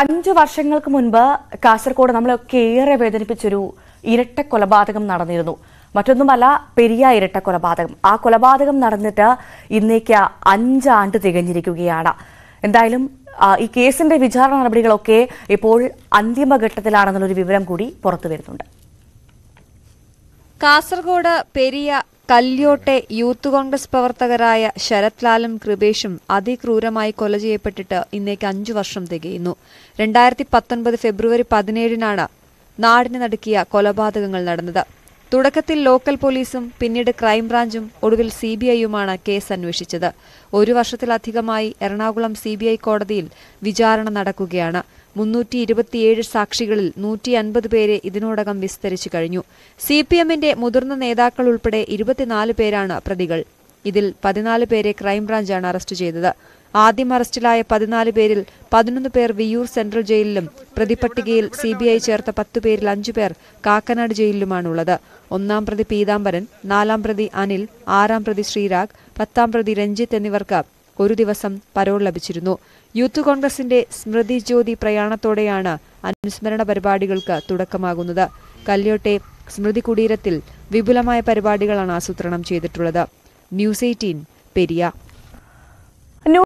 അഞ്ച് വർഷങ്ങൾക്ക് മുൻപ് കാസർഗോഡ് നമ്മളൊക്കെ ഏറെ വേദനിപ്പിച്ചൊരു ഇരട്ട കൊലപാതകം നടന്നിരുന്നു മറ്റൊന്നുമല്ല പെരിയ ഇരട്ട കൊലപാതകം ആ കൊലപാതകം നടന്നിട്ട് ഇന്നേക്ക് അഞ്ചാണ്ട് തികഞ്ഞിരിക്കുകയാണ് എന്തായാലും ഈ കേസിന്റെ വിചാരണ നടപടികളൊക്കെ ഇപ്പോൾ അന്തിമഘട്ടത്തിലാണെന്നുള്ളൊരു വിവരം കൂടി പുറത്തു വരുന്നുണ്ട് കാസർഗോഡ് പെരിയ കല്യോട്ടെ യൂത്ത് കോൺഗ്രസ് പ്രവർത്തകരായ ശരത് ലാലും കൃപേഷും അതിക്രൂരമായി കൊല ചെയ്യപ്പെട്ടിട്ട് ഇന്നേക്ക് അഞ്ചു വർഷം തികയുന്നു രണ്ടായിരത്തി പത്തൊൻപത് ഫെബ്രുവരി പതിനേഴിനാണ് നാടിന് നടുക്കിയ കൊലപാതകങ്ങൾ നടന്നത് തുടക്കത്തിൽ ലോക്കൽ പോലീസും പിന്നീട് ക്രൈംബ്രാഞ്ചും ഒടുവിൽ സി ബി ഐയുമാണ് കേസ് അന്വേഷിച്ചത് ഒരു വർഷത്തിലധികമായി എറണാകുളം സി ബി ഐ കോടതിയിൽ വിചാരണ നടക്കുകയാണ് മുന്നൂറ്റി ഇരുപത്തിയേഴ് സാക്ഷികളിൽ നൂറ്റി അൻപത് പേരെ ഇതിനോടകം വിസ്തരിച്ചു കഴിഞ്ഞു സി പി എമ്മിന്റെ മുതിർന്ന നേതാക്കൾ ഉൾപ്പെടെ ഇരുപത്തിനാല് പേരാണ് പ്രതികൾ ഇതിൽ പതിനാല് പേരെ ക്രൈംബ്രാഞ്ചാണ് അറസ്റ്റ് ചെയ്തത് ആദ്യം അറസ്റ്റിലായ പതിനാല് പേരിൽ പതിനൊന്ന് പേർ വിയൂർ സെൻട്രൽ ജയിലിലും പ്രതിപട്ടികയിൽ സി ബി ഐ ചേർത്ത പത്ത് പേരിൽ അഞ്ചു പേർ കാക്കനാട് ജയിലിലുമാണുള്ളത് ഒന്നാം പ്രതി പീതാംബരൻ നാലാം പ്രതി അനിൽ ആറാം പ്രതി ശ്രീരാഗ് പത്താം പ്രതി രഞ്ജിത്ത് എന്നിവർക്ക് ഒരു ദിവസം പരോൾ ലഭിച്ചിരുന്നു യൂത്ത് കോൺഗ്രസിന്റെ സ്മൃതി ജ്യോതി പ്രയാണത്തോടെയാണ് അനുസ്മരണ പരിപാടികൾക്ക് തുടക്കമാകുന്നത് കല്യോട്ടെ സ്മൃതി കുടീരത്തിൽ വിപുലമായ പരിപാടികളാണ് ആസൂത്രണം ചെയ്തിട്ടുള്ളത് ന്യൂസ് എയ്റ്റീൻ പെരിയ